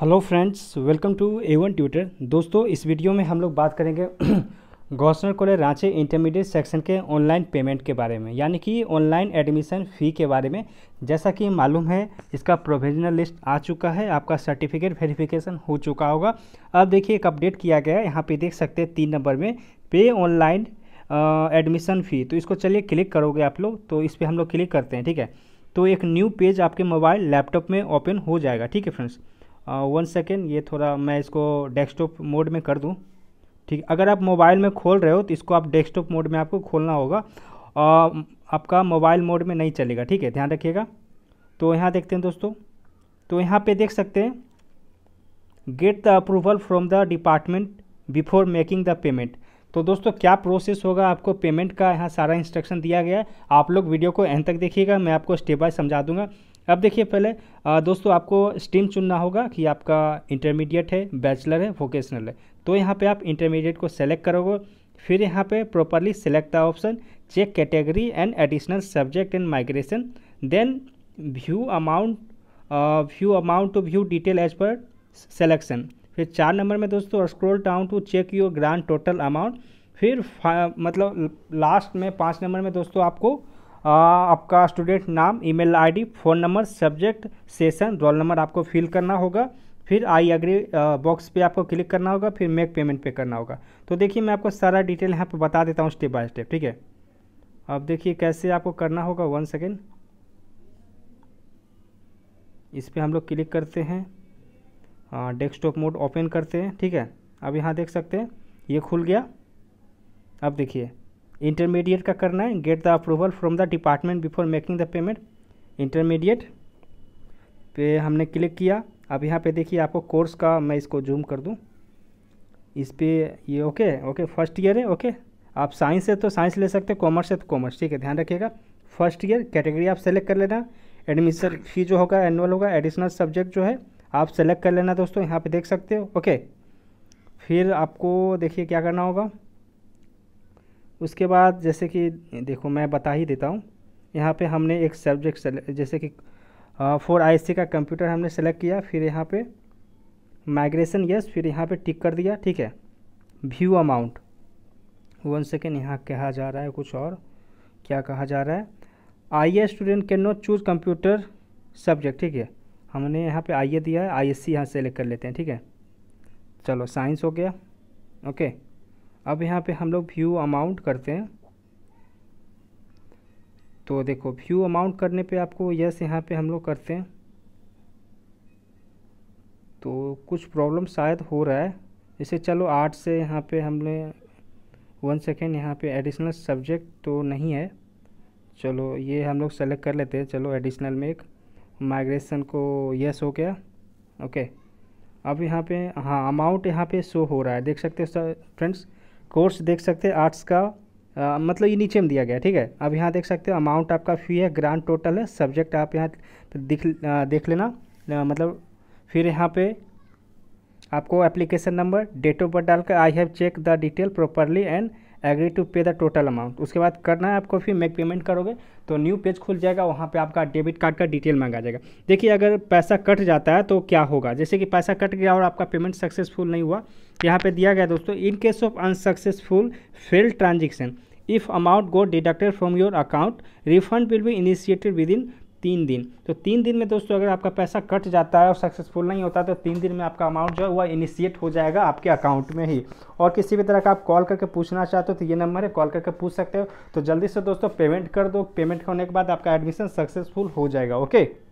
Hello friends welcome to A one tutor दोस्तों इस video में हम लोग बात करेंगे Gossner college Ranchi intermediate section के ऑनलाइन पेमेंट के बारे में यानी कि ऑनलाइन एडमिशन फ़ी के बारे में जैसा कि मालूम है इसका प्रोविजनल लिस्ट आ चुका है आपका सर्टिफिकेट वेरिफिकेशन हो चुका होगा अब देखिए एक अपडेट किया गया है यहाँ पर देख सकते हैं तीन नंबर में पे ऑनलाइन एडमिशन फ़ी तो इसको चलिए क्लिक करोगे आप लोग तो इस पर हम लोग क्लिक करते हैं ठीक है तो एक न्यू पेज आपके मोबाइल लैपटॉप में ओपन हो जाएगा ठीक है फ्रेंड्स वन सेकेंड ये थोड़ा मैं इसको डेस्कटॉप मोड में कर दूँ ठीक अगर आप मोबाइल में खोल रहे हो तो इसको आप डेस्कटॉप मोड में आपको खोलना होगा और आपका मोबाइल मोड में नहीं चलेगा ठीक है ध्यान रखिएगा तो यहाँ देखते हैं दोस्तों तो यहाँ पे देख सकते हैं get the approval from the department before making the payment तो दोस्तों क्या प्रोसेस होगा आपको पेमेंट का यहाँ सारा इंस्ट्रक्शन दिया गया है आप लोग वीडियो को एंड तक देखिएगा मैं आपको स्टेप बाय समझा दूंगा अब देखिए पहले आ, दोस्तों आपको स्ट्रीम चुनना होगा कि आपका इंटरमीडिएट है बैचलर है वोकेशनल है तो यहाँ पे आप इंटरमीडिएट को सेलेक्ट करोगे फिर यहाँ पे properly select the option check category and additional subject and migration then view amount view amount to view detail as per selection फिर चार नंबर में दोस्तों scroll down to check your grand total amount फिर मतलब लास्ट में पाँच number में दोस्तों आपको आपका स्टूडेंट नाम email ID phone number subject session roll number आपको फिल करना होगा फिर आई अग्री बॉक्स पे आपको क्लिक करना होगा फिर मेक पेमेंट पे करना होगा तो देखिए मैं आपको सारा डिटेल यहाँ पे बता देता हूँ स्टेप बाय स्टेप ठीक है अब देखिए कैसे आपको करना होगा वन सेकेंड इस पर हम लोग क्लिक करते हैं डेस्कटॉप मोड ओपन करते हैं ठीक है अब यहाँ देख सकते हैं ये खुल गया अब देखिए इंटरमीडिएट का करना है get the approval from the department before making the payment intermediate पे हमने क्लिक किया अब यहाँ पे देखिए आपको कोर्स का मैं इसको जूम कर दूँ इस पर ये ओके ओके फर्स्ट ईयर है ओके आप साइंस से तो साइंस ले सकते हैं कॉमर्स से तो कॉमर्स ठीक है ध्यान रखिएगा फर्स्ट ईयर कैटेगरी आप सेलेक्ट कर लेना एडमिशन फी जो होगा एनुअल होगा एडिशनल सब्जेक्ट जो है आप सेलेक्ट कर लेना दोस्तों यहाँ पे देख सकते हो ओके फिर आपको देखिए क्या करना होगा उसके बाद जैसे कि देखो मैं बता ही देता हूँ यहाँ पे हमने एक सब्जेक्ट जैसे कि फोर आई सी का कंप्यूटर हमने सेलेक्ट किया फिर यहाँ पे माइग्रेशन यस फिर यहाँ पे टिक कर दिया ठीक है व्यू अमाउंट वन सेकेंड यहाँ कहा जा रहा है कुछ और क्या कहा जा रहा है I a student can not choose computer subject ठीक है हमने यहाँ पे आई ए दिया है आई एस सी यहाँ सेलेक्ट कर लेते हैं ठीक है चलो साइंस हो गया ओके okay. अब यहाँ पे हम लोग व्यू अमाउंट करते हैं तो देखो व्यू अमाउंट करने पे आपको यस यहाँ पे हम लोग करते हैं तो कुछ प्रॉब्लम शायद हो रहा है जैसे चलो आठ से यहाँ पे हमने वन सेकेंड यहाँ पे एडिशनल सब्जेक्ट तो नहीं है चलो ये हम लोग सेलेक्ट कर लेते हैं चलो एडिशनल में एक माइग्रेशन को यस हो गया ओके अब यहाँ पे हाँ अमाउंट यहाँ पे शो हो रहा है देख सकते हो फ्रेंड्स कोर्स देख सकते हैं आर्ट्स का आ, मतलब ये नीचे में दिया गया ठीक है अब यहाँ देख सकते हो अमाउंट आपका फी है ग्रांड टोटल है सब्जेक्ट आप यहाँ दिख आ, देख लेना आ, मतलब फिर यहाँ पे आपको application number date of birth डालकर I have check the detail properly and agree to pay the total amount उसके बाद करना है आपको फिर मेक पेमेंट करोगे तो न्यू पेज खुल जाएगा वहाँ पे आपका डेबिट कार्ड का डिटेल मांगा जाएगा देखिए अगर पैसा कट जाता है तो क्या होगा जैसे कि पैसा कट गया और आपका पेमेंट सक्सेसफुल नहीं हुआ यहाँ पे दिया गया दोस्तों in case of unsuccessful failed transaction if amount go deducted from your account refund will be initiated within तीन दिन तो तीन दिन में दोस्तों अगर आपका पैसा कट जाता है और सक्सेसफुल नहीं होता तो तीन दिन में आपका अमाउंट जो है वह इनिशिएट हो जाएगा आपके अकाउंट में ही और किसी भी तरह का आप कॉल करके पूछना चाहते हो तो ये नंबर है कॉल करके पूछ सकते हो तो जल्दी से दोस्तों पेमेंट कर दो पेमेंट होने के बाद आपका एडमिशन सक्सेसफुल हो जाएगा ओके